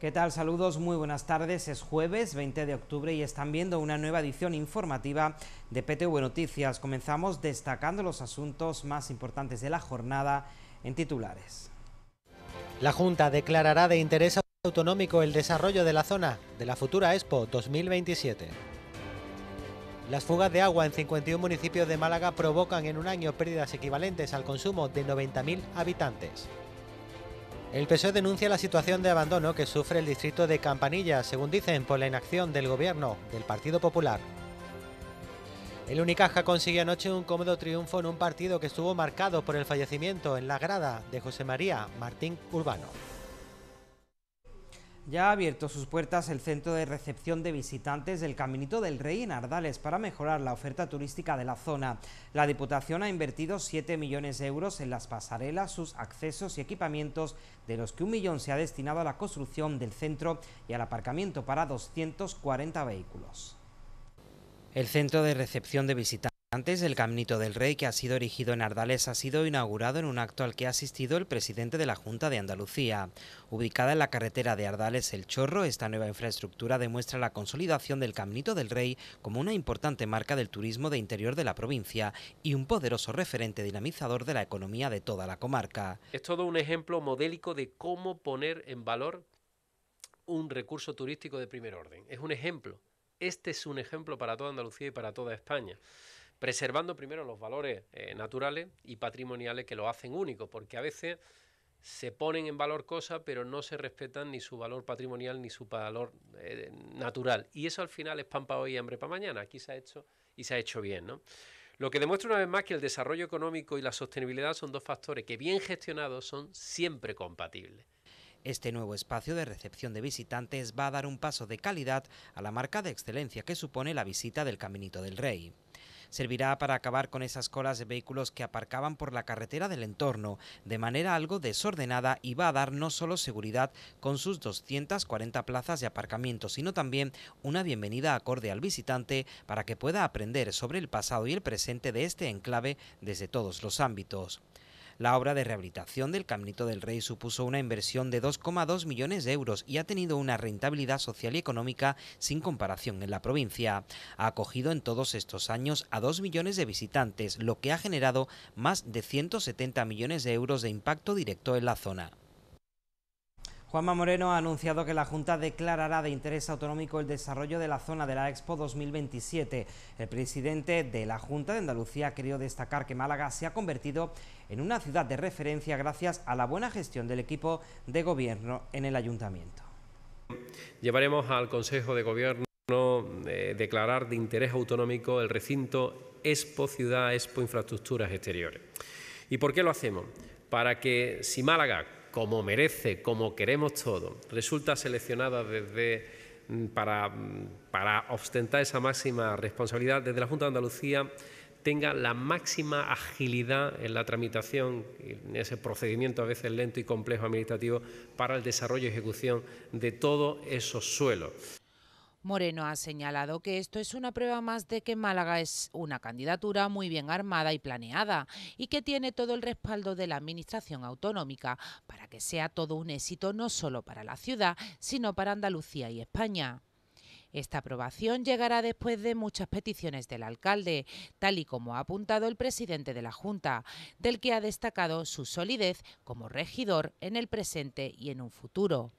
¿Qué tal? Saludos, muy buenas tardes. Es jueves 20 de octubre y están viendo una nueva edición informativa de PTV Noticias. Comenzamos destacando los asuntos más importantes de la jornada en titulares. La Junta declarará de interés autonómico el desarrollo de la zona de la futura Expo 2027. Las fugas de agua en 51 municipios de Málaga provocan en un año pérdidas equivalentes al consumo de 90.000 habitantes. El PSOE denuncia la situación de abandono que sufre el distrito de Campanilla, según dicen, por la inacción del gobierno del Partido Popular. El Unicaja consiguió anoche un cómodo triunfo en un partido que estuvo marcado por el fallecimiento en la grada de José María Martín Urbano ya ha abierto sus puertas el centro de recepción de visitantes del Caminito del Rey en Ardales para mejorar la oferta turística de la zona. La Diputación ha invertido 7 millones de euros en las pasarelas, sus accesos y equipamientos, de los que un millón se ha destinado a la construcción del centro y al aparcamiento para 240 vehículos. El centro de recepción de visitantes antes, el Caminito del Rey, que ha sido erigido en Ardales, ha sido inaugurado en un acto al que ha asistido el presidente de la Junta de Andalucía. Ubicada en la carretera de Ardales El Chorro, esta nueva infraestructura demuestra la consolidación del Camnito del Rey como una importante marca del turismo de interior de la provincia y un poderoso referente dinamizador de la economía de toda la comarca. Es todo un ejemplo modélico de cómo poner en valor un recurso turístico de primer orden. Es un ejemplo. Este es un ejemplo para toda Andalucía y para toda España preservando primero los valores eh, naturales y patrimoniales que lo hacen único, porque a veces se ponen en valor cosas, pero no se respetan ni su valor patrimonial ni su valor eh, natural. Y eso al final es pampa hoy y hambre para mañana. Aquí se ha hecho y se ha hecho bien. ¿no? Lo que demuestra una vez más que el desarrollo económico y la sostenibilidad son dos factores que bien gestionados son siempre compatibles. Este nuevo espacio de recepción de visitantes va a dar un paso de calidad a la marca de excelencia que supone la visita del Caminito del Rey servirá para acabar con esas colas de vehículos que aparcaban por la carretera del entorno de manera algo desordenada y va a dar no solo seguridad con sus 240 plazas de aparcamiento, sino también una bienvenida acorde al visitante para que pueda aprender sobre el pasado y el presente de este enclave desde todos los ámbitos. La obra de rehabilitación del Caminito del Rey supuso una inversión de 2,2 millones de euros y ha tenido una rentabilidad social y económica sin comparación en la provincia. Ha acogido en todos estos años a 2 millones de visitantes, lo que ha generado más de 170 millones de euros de impacto directo en la zona. Juanma Moreno ha anunciado que la Junta declarará de interés autonómico el desarrollo de la zona de la Expo 2027. El presidente de la Junta de Andalucía ha querido destacar que Málaga se ha convertido en una ciudad de referencia gracias a la buena gestión del equipo de gobierno en el ayuntamiento. Llevaremos al Consejo de Gobierno eh, declarar de interés autonómico el recinto Expo Ciudad, Expo Infraestructuras Exteriores. ¿Y por qué lo hacemos? Para que si Málaga como merece, como queremos todo, resulta seleccionada mm, para, mm, para ostentar esa máxima responsabilidad desde la Junta de Andalucía tenga la máxima agilidad en la tramitación, en ese procedimiento a veces lento y complejo administrativo para el desarrollo y ejecución de todos esos suelos. Moreno ha señalado que esto es una prueba más de que Málaga es una candidatura muy bien armada y planeada y que tiene todo el respaldo de la Administración autonómica para que sea todo un éxito no solo para la ciudad, sino para Andalucía y España. Esta aprobación llegará después de muchas peticiones del alcalde, tal y como ha apuntado el presidente de la Junta, del que ha destacado su solidez como regidor en el presente y en un futuro.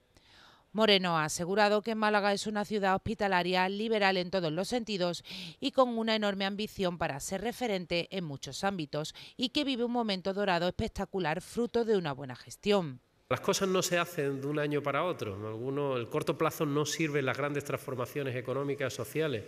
Moreno ha asegurado que Málaga es una ciudad hospitalaria, liberal en todos los sentidos y con una enorme ambición para ser referente en muchos ámbitos y que vive un momento dorado espectacular fruto de una buena gestión. Las cosas no se hacen de un año para otro. el corto plazo no sirve las grandes transformaciones económicas, y sociales.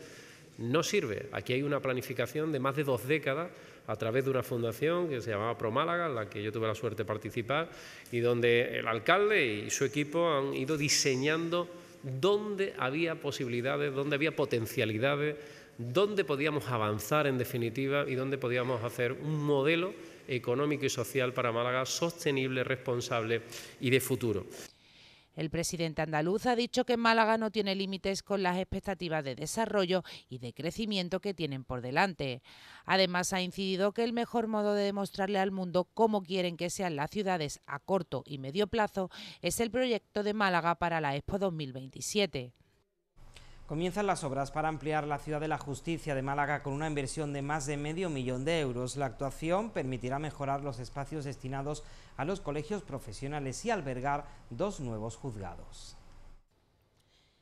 No sirve. Aquí hay una planificación de más de dos décadas a través de una fundación que se llamaba Pro Málaga, en la que yo tuve la suerte de participar, y donde el alcalde y su equipo han ido diseñando dónde había posibilidades, dónde había potencialidades, dónde podíamos avanzar en definitiva y dónde podíamos hacer un modelo económico y social para Málaga sostenible, responsable y de futuro. El presidente andaluz ha dicho que Málaga no tiene límites con las expectativas de desarrollo y de crecimiento que tienen por delante. Además, ha incidido que el mejor modo de demostrarle al mundo cómo quieren que sean las ciudades a corto y medio plazo es el proyecto de Málaga para la Expo 2027. Comienzan las obras para ampliar la ciudad de la justicia de Málaga con una inversión de más de medio millón de euros. La actuación permitirá mejorar los espacios destinados a los colegios profesionales y albergar dos nuevos juzgados.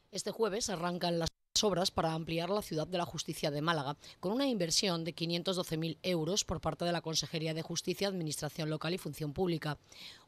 Este jueves arrancan las obras para ampliar la ciudad de la justicia de Málaga, con una inversión de 512.000 euros por parte de la Consejería de Justicia, Administración Local y Función Pública.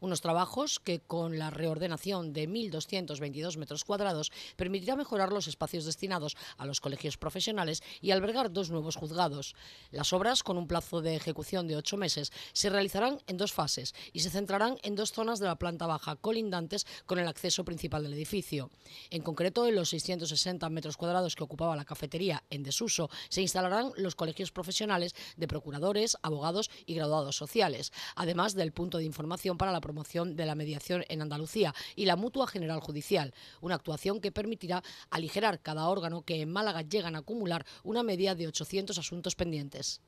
Unos trabajos que, con la reordenación de 1.222 metros cuadrados, permitirá mejorar los espacios destinados a los colegios profesionales y albergar dos nuevos juzgados. Las obras, con un plazo de ejecución de ocho meses, se realizarán en dos fases y se centrarán en dos zonas de la planta baja colindantes con el acceso principal del edificio. En concreto, en los 660 metros cuadrados que ocupaba la cafetería en desuso, se instalarán los colegios profesionales de procuradores, abogados y graduados sociales, además del punto de información para la promoción de la mediación en Andalucía y la mutua general judicial, una actuación que permitirá aligerar cada órgano que en Málaga llegan a acumular una media de 800 asuntos pendientes.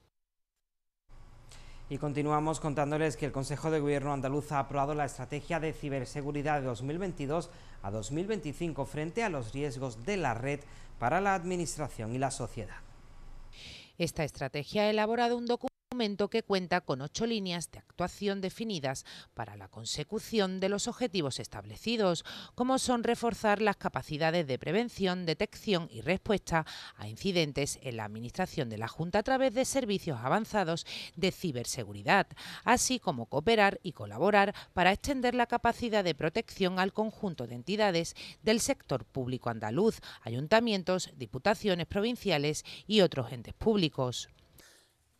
Y continuamos contándoles que el Consejo de Gobierno andaluz ha aprobado la estrategia de ciberseguridad de 2022 a 2025 frente a los riesgos de la red para la Administración y la sociedad. Esta estrategia ha elaborado un documento que cuenta con ocho líneas de actuación definidas para la consecución de los objetivos establecidos, como son reforzar las capacidades de prevención, detección y respuesta a incidentes en la Administración de la Junta a través de servicios avanzados de ciberseguridad, así como cooperar y colaborar para extender la capacidad de protección al conjunto de entidades del sector público andaluz, ayuntamientos, diputaciones provinciales y otros entes públicos.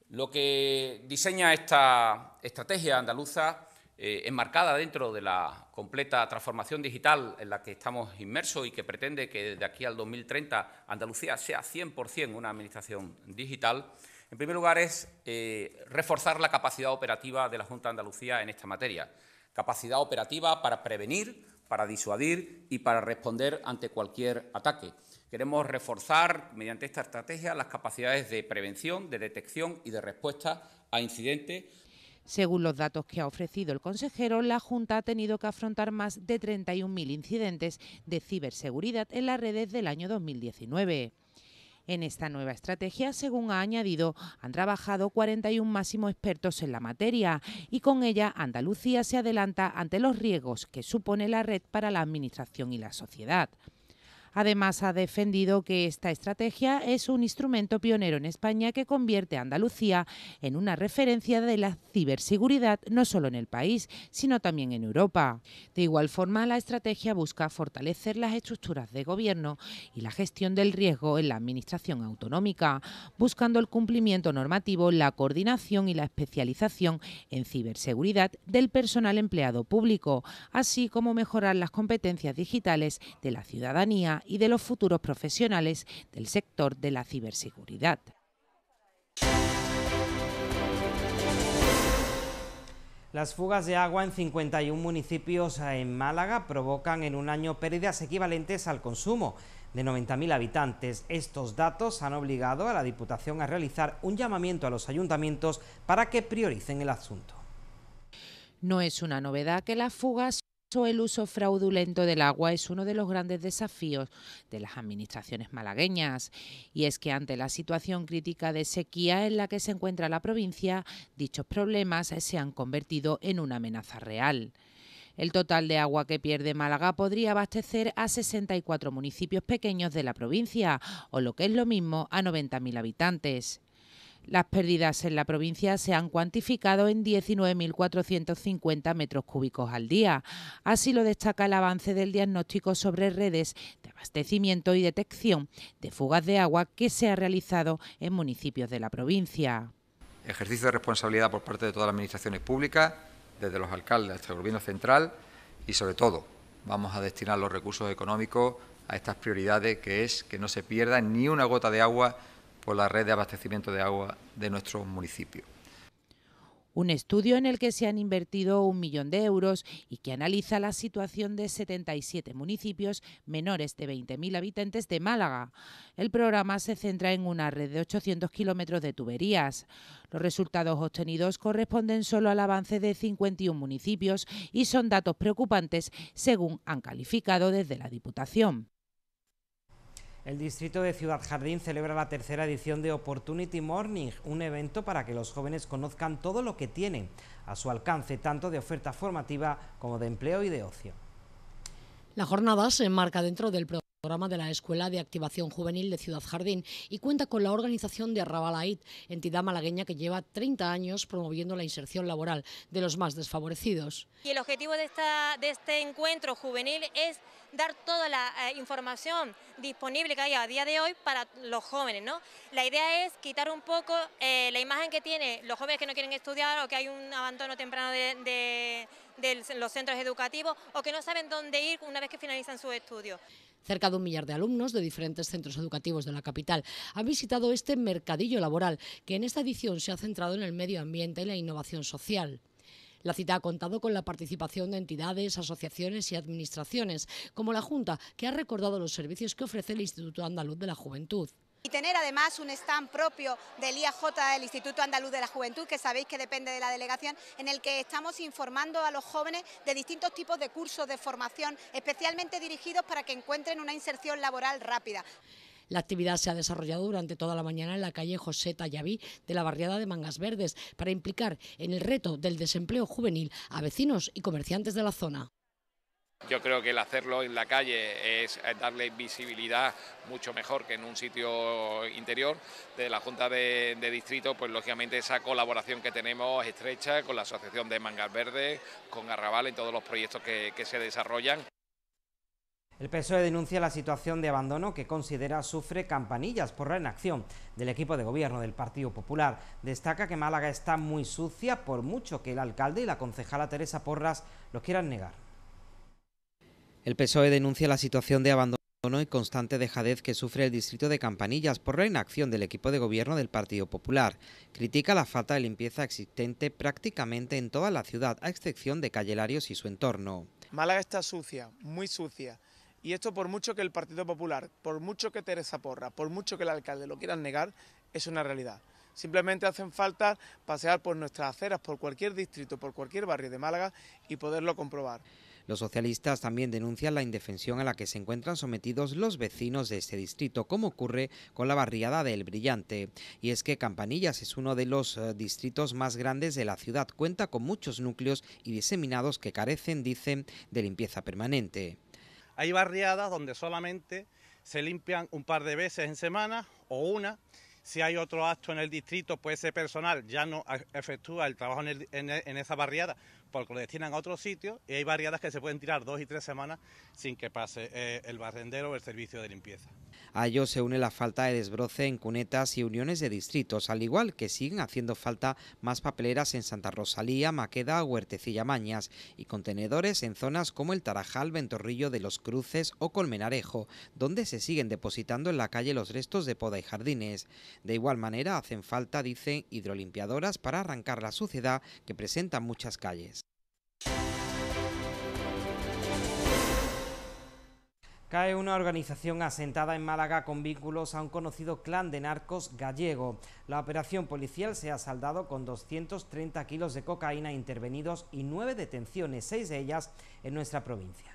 Lo que diseña esta estrategia andaluza, eh, enmarcada dentro de la completa transformación digital en la que estamos inmersos y que pretende que desde aquí al 2030 Andalucía sea 100% una administración digital, en primer lugar es eh, reforzar la capacidad operativa de la Junta de Andalucía en esta materia. Capacidad operativa para prevenir, para disuadir y para responder ante cualquier ataque. Queremos reforzar mediante esta estrategia las capacidades de prevención, de detección y de respuesta a incidentes según los datos que ha ofrecido el consejero, la Junta ha tenido que afrontar más de 31.000 incidentes de ciberseguridad en las redes del año 2019. En esta nueva estrategia, según ha añadido, han trabajado 41 máximos expertos en la materia y con ella Andalucía se adelanta ante los riesgos que supone la red para la Administración y la sociedad. Además, ha defendido que esta estrategia es un instrumento pionero en España que convierte a Andalucía en una referencia de la ciberseguridad no solo en el país, sino también en Europa. De igual forma, la estrategia busca fortalecer las estructuras de gobierno y la gestión del riesgo en la administración autonómica, buscando el cumplimiento normativo, la coordinación y la especialización en ciberseguridad del personal empleado público, así como mejorar las competencias digitales de la ciudadanía y de los futuros profesionales del sector de la ciberseguridad. Las fugas de agua en 51 municipios en Málaga provocan en un año pérdidas equivalentes al consumo de 90.000 habitantes. Estos datos han obligado a la Diputación a realizar un llamamiento a los ayuntamientos para que prioricen el asunto. No es una novedad que las fugas el uso fraudulento del agua es uno de los grandes desafíos de las administraciones malagueñas. Y es que ante la situación crítica de sequía en la que se encuentra la provincia, dichos problemas se han convertido en una amenaza real. El total de agua que pierde Málaga podría abastecer a 64 municipios pequeños de la provincia, o lo que es lo mismo, a 90.000 habitantes. Las pérdidas en la provincia se han cuantificado en 19.450 metros cúbicos al día. Así lo destaca el avance del diagnóstico sobre redes de abastecimiento y detección de fugas de agua que se ha realizado en municipios de la provincia. Ejercicio de responsabilidad por parte de todas las administraciones públicas, desde los alcaldes hasta el gobierno central y sobre todo vamos a destinar los recursos económicos a estas prioridades que es que no se pierda ni una gota de agua por la red de abastecimiento de agua de nuestro municipio. Un estudio en el que se han invertido un millón de euros y que analiza la situación de 77 municipios menores de 20.000 habitantes de Málaga. El programa se centra en una red de 800 kilómetros de tuberías. Los resultados obtenidos corresponden solo al avance de 51 municipios y son datos preocupantes según han calificado desde la Diputación. El distrito de Ciudad Jardín celebra la tercera edición de Opportunity Morning, un evento para que los jóvenes conozcan todo lo que tienen a su alcance, tanto de oferta formativa como de empleo y de ocio. La jornada se enmarca dentro del programa de la Escuela de Activación Juvenil de Ciudad Jardín y cuenta con la organización de Arrabalait, entidad malagueña que lleva 30 años promoviendo la inserción laboral de los más desfavorecidos. Y el objetivo de, esta, de este encuentro juvenil es dar toda la eh, información disponible que hay a día de hoy para los jóvenes. ¿no? La idea es quitar un poco eh, la imagen que tienen los jóvenes que no quieren estudiar o que hay un abandono temprano de, de los centros educativos o que no saben dónde ir una vez que finalizan sus estudios. Cerca de un millar de alumnos de diferentes centros educativos de la capital han visitado este mercadillo laboral, que en esta edición se ha centrado en el medio ambiente y la innovación social. La cita ha contado con la participación de entidades, asociaciones y administraciones, como la Junta, que ha recordado los servicios que ofrece el Instituto Andaluz de la Juventud y tener además un stand propio del IAJ, del Instituto Andaluz de la Juventud, que sabéis que depende de la delegación, en el que estamos informando a los jóvenes de distintos tipos de cursos de formación, especialmente dirigidos para que encuentren una inserción laboral rápida. La actividad se ha desarrollado durante toda la mañana en la calle José Tallaví de la barriada de Mangas Verdes para implicar en el reto del desempleo juvenil a vecinos y comerciantes de la zona. Yo creo que el hacerlo en la calle es darle visibilidad mucho mejor que en un sitio interior. De la Junta de, Distrito, pues lógicamente esa colaboración que tenemos estrecha con la Asociación de Mangas Verdes, con Arrabal en todos los proyectos que, se desarrollan. El PSOE denuncia la situación de abandono que considera sufre Campanillas por la inacción del equipo de gobierno del Partido Popular. Destaca que Málaga está muy sucia por mucho que el alcalde y la concejala Teresa Porras lo quieran negar. El PSOE denuncia la situación de abandono y constante dejadez que sufre el distrito de Campanillas por la inacción del equipo de gobierno del Partido Popular. Critica la falta de limpieza existente prácticamente en toda la ciudad, a excepción de Larios y su entorno. Málaga está sucia, muy sucia. Y esto por mucho que el Partido Popular, por mucho que Teresa Porra, por mucho que el alcalde lo quieran negar, es una realidad. Simplemente hacen falta pasear por nuestras aceras, por cualquier distrito, por cualquier barrio de Málaga y poderlo comprobar. Los socialistas también denuncian la indefensión a la que se encuentran sometidos los vecinos de este distrito, como ocurre con la barriada del Brillante. Y es que Campanillas es uno de los eh, distritos más grandes de la ciudad, cuenta con muchos núcleos y diseminados que carecen, dicen, de limpieza permanente. Hay barriadas donde solamente se limpian un par de veces en semana o una si hay otro acto en el distrito, pues ese personal ya no efectúa el trabajo en, esa barriada porque lo destinan a otro sitio y hay barriadas que se pueden tirar dos y tres semanas sin que pase eh, el barrendero o el servicio de limpieza. A ello se une la falta de desbroce en cunetas y uniones de distritos, al igual que siguen haciendo falta más papeleras en Santa Rosalía, Maqueda, Huertecilla Mañas y contenedores en zonas como el Tarajal, Ventorrillo de los Cruces o Colmenarejo, donde se siguen depositando en la calle los restos de poda y jardines. De igual manera hacen falta, dicen, hidrolimpiadoras para arrancar la suciedad que presentan muchas calles. Cae una organización asentada en Málaga con vínculos a un conocido clan de narcos gallego. La operación policial se ha saldado con 230 kilos de cocaína intervenidos y nueve detenciones, seis de ellas en nuestra provincia.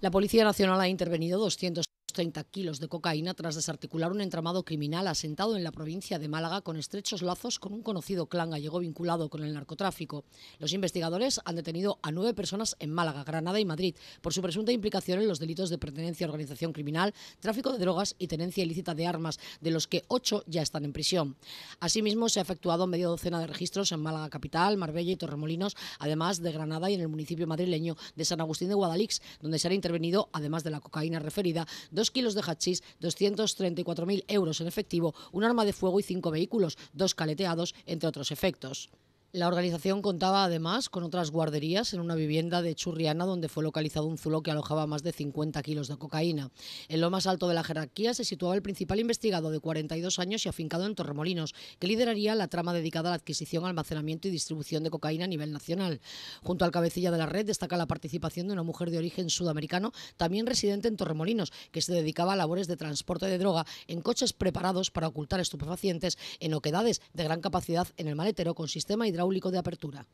La Policía Nacional ha intervenido 200 30 kilos de cocaína tras desarticular un entramado criminal asentado en la provincia de Málaga con estrechos lazos con un conocido clan gallego vinculado con el narcotráfico. Los investigadores han detenido a nueve personas en Málaga, Granada y Madrid por su presunta implicación en los delitos de pertenencia a organización criminal, tráfico de drogas y tenencia ilícita de armas, de los que ocho ya están en prisión. Asimismo, se ha efectuado media docena de registros en Málaga Capital, Marbella y Torremolinos, además de Granada y en el municipio madrileño de San Agustín de Guadalix, donde se han intervenido, además de la cocaína referida, dos 2 kilos de hachís, 234.000 euros en efectivo, un arma de fuego y cinco vehículos, dos caleteados, entre otros efectos. La organización contaba además con otras guarderías en una vivienda de Churriana donde fue localizado un zulo que alojaba más de 50 kilos de cocaína. En lo más alto de la jerarquía se situaba el principal investigado de 42 años y afincado en Torremolinos, que lideraría la trama dedicada a la adquisición, almacenamiento y distribución de cocaína a nivel nacional. Junto al cabecilla de la red destaca la participación de una mujer de origen sudamericano, también residente en Torremolinos, que se dedicaba a labores de transporte de droga en coches preparados para ocultar estupefacientes en oquedades de gran capacidad en el maletero con sistema hidráulico de apertura.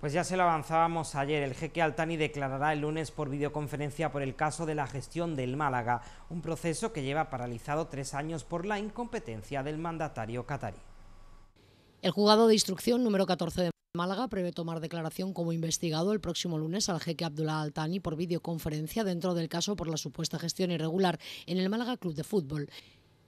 Pues ya se lo avanzábamos ayer, el jeque Altani declarará el lunes por videoconferencia por el caso de la gestión del Málaga, un proceso que lleva paralizado tres años por la incompetencia del mandatario Qatari. El juzgado de instrucción número 14 de Málaga prevé tomar declaración como investigado el próximo lunes al jeque Abdullah Altani por videoconferencia dentro del caso por la supuesta gestión irregular en el Málaga Club de Fútbol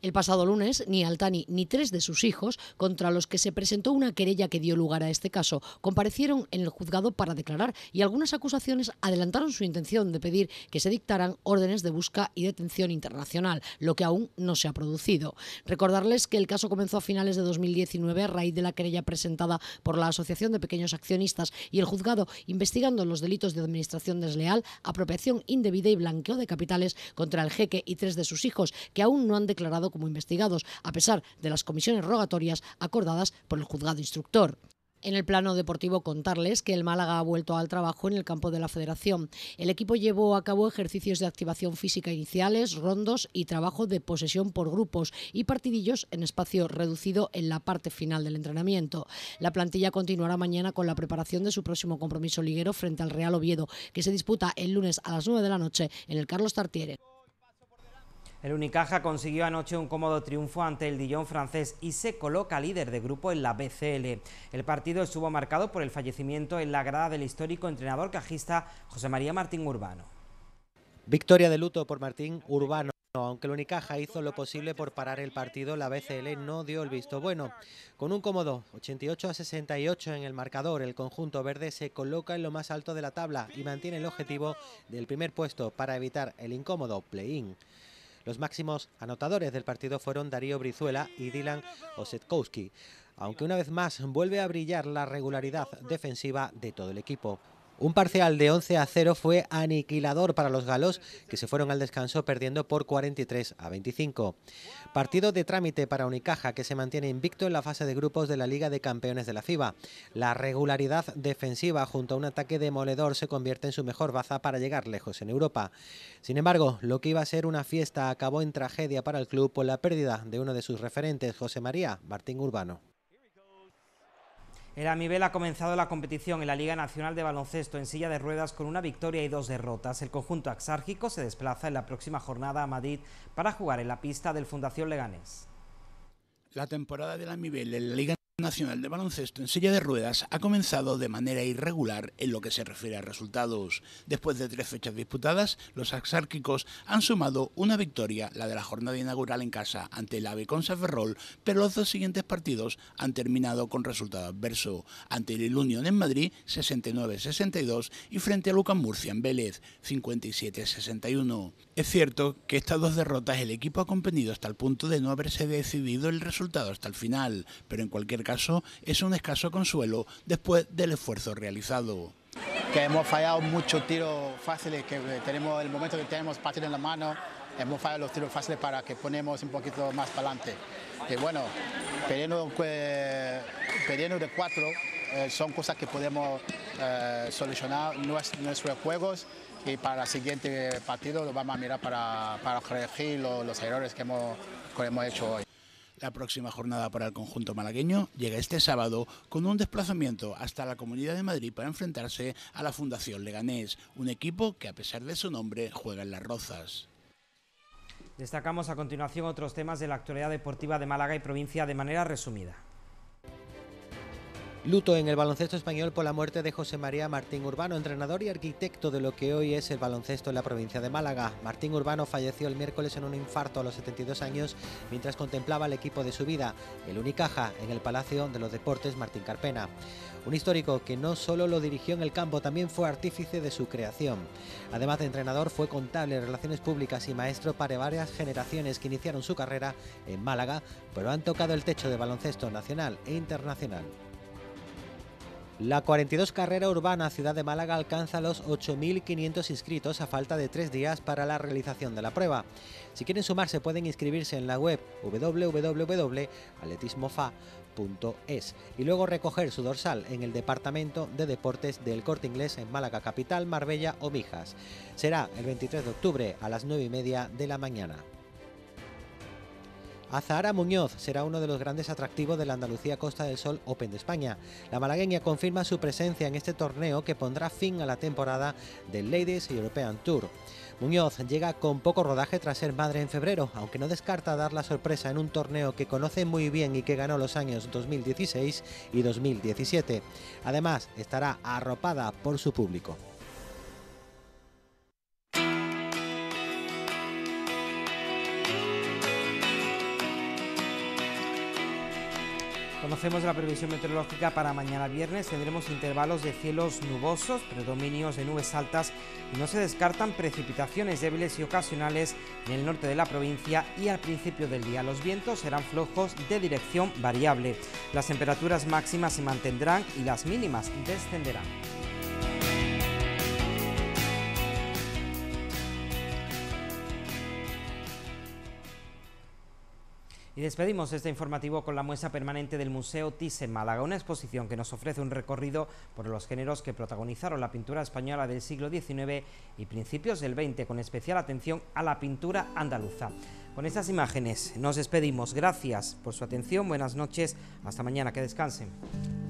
el pasado lunes, ni Altani ni tres de sus hijos, contra los que se presentó una querella que dio lugar a este caso, comparecieron en el juzgado para declarar y algunas acusaciones adelantaron su intención de pedir que se dictaran órdenes de busca y detención internacional, lo que aún no se ha producido. Recordarles que el caso comenzó a finales de 2019 a raíz de la querella presentada por la Asociación de Pequeños Accionistas y el juzgado investigando los delitos de administración desleal, apropiación indebida y blanqueo de capitales contra el jeque y tres de sus hijos, que aún no han declarado como investigados, a pesar de las comisiones rogatorias acordadas por el juzgado instructor. En el plano deportivo contarles que el Málaga ha vuelto al trabajo en el campo de la federación. El equipo llevó a cabo ejercicios de activación física iniciales, rondos y trabajo de posesión por grupos y partidillos en espacio reducido en la parte final del entrenamiento. La plantilla continuará mañana con la preparación de su próximo compromiso liguero frente al Real Oviedo, que se disputa el lunes a las 9 de la noche en el Carlos Tartiere. El Unicaja consiguió anoche un cómodo triunfo ante el Dijon francés y se coloca líder de grupo en la BCL. El partido estuvo marcado por el fallecimiento en la grada del histórico entrenador cajista José María Martín Urbano. Victoria de luto por Martín Urbano. Aunque el Unicaja hizo lo posible por parar el partido, la BCL no dio el visto bueno. Con un cómodo 88 a 68 en el marcador, el conjunto verde se coloca en lo más alto de la tabla y mantiene el objetivo del primer puesto para evitar el incómodo play-in. Los máximos anotadores del partido fueron Darío Brizuela y Dylan Osetkowski, aunque una vez más vuelve a brillar la regularidad defensiva de todo el equipo. Un parcial de 11 a 0 fue aniquilador para los galos, que se fueron al descanso perdiendo por 43 a 25. Partido de trámite para Unicaja, que se mantiene invicto en la fase de grupos de la Liga de Campeones de la FIBA. La regularidad defensiva junto a un ataque demoledor se convierte en su mejor baza para llegar lejos en Europa. Sin embargo, lo que iba a ser una fiesta acabó en tragedia para el club por la pérdida de uno de sus referentes, José María Martín Urbano. El Amibel ha comenzado la competición en la Liga Nacional de Baloncesto en silla de ruedas con una victoria y dos derrotas. El conjunto axárgico se desplaza en la próxima jornada a Madrid para jugar en la pista del Fundación Leganés. La temporada del en la Liga Nacional de Baloncesto en silla de ruedas ha comenzado de manera irregular en lo que se refiere a resultados. Después de tres fechas disputadas, los axárquicos han sumado una victoria, la de la jornada inaugural en casa ante el AVE con pero los dos siguientes partidos han terminado con resultado adverso. Ante el Ilunion en Madrid, 69-62 y frente a Lucas Murcia en Vélez, 57-61. Es cierto que estas dos derrotas el equipo ha convenido hasta el punto de no haberse decidido el resultado hasta el final, pero en cualquier caso, es un escaso consuelo después del esfuerzo realizado que hemos fallado muchos tiros fáciles, que tenemos el momento que tenemos partido en la mano, hemos fallado los tiros fáciles para que ponemos un poquito más para adelante. Y bueno, perdiendo, de cuatro eh, son cosas que podemos eh, solucionar nuestros, juegos y para el siguiente partido lo vamos a mirar para, corregir los, errores que hemos, que hemos hecho hoy. La próxima jornada para el conjunto malagueño llega este sábado con un desplazamiento hasta la Comunidad de Madrid para enfrentarse a la Fundación Leganés, un equipo que a pesar de su nombre juega en las Rozas. Destacamos a continuación otros temas de la actualidad deportiva de Málaga y provincia de manera resumida. Luto en el baloncesto español por la muerte de José María Martín Urbano, entrenador y arquitecto de lo que hoy es el baloncesto en la provincia de Málaga. Martín Urbano falleció el miércoles en un infarto a los 72 años mientras contemplaba el equipo de su vida, el Unicaja, en el Palacio de los Deportes Martín Carpena. Un histórico que no solo lo dirigió en el campo, también fue artífice de su creación. Además de entrenador, fue contable, relaciones públicas y maestro para varias generaciones que iniciaron su carrera en Málaga, pero han tocado el techo de baloncesto nacional e internacional. La 42 carrera urbana Ciudad de Málaga alcanza los 8.500 inscritos a falta de tres días para la realización de la prueba. Si quieren sumarse pueden inscribirse en la web www.atletismofa.es y luego recoger su dorsal en el Departamento de Deportes del Corte Inglés en Málaga Capital, Marbella o Mijas. Será el 23 de octubre a las 9 y media de la mañana. Azahara Muñoz será uno de los grandes atractivos de la Andalucía Costa del Sol Open de España. La malagueña confirma su presencia en este torneo que pondrá fin a la temporada del Ladies European Tour. Muñoz llega con poco rodaje tras ser madre en febrero, aunque no descarta dar la sorpresa en un torneo que conoce muy bien y que ganó los años 2016 y 2017. Además, estará arropada por su público. Conocemos la previsión meteorológica para mañana viernes. Tendremos intervalos de cielos nubosos, predominios de nubes altas y no se descartan precipitaciones débiles y ocasionales en el norte de la provincia y al principio del día. Los vientos serán flojos de dirección variable. Las temperaturas máximas se mantendrán y las mínimas descenderán. Y despedimos este informativo con la muestra permanente del Museo Thyssen Málaga, una exposición que nos ofrece un recorrido por los géneros que protagonizaron la pintura española del siglo XIX y principios del XX, con especial atención a la pintura andaluza. Con estas imágenes nos despedimos. Gracias por su atención, buenas noches, hasta mañana, que descansen.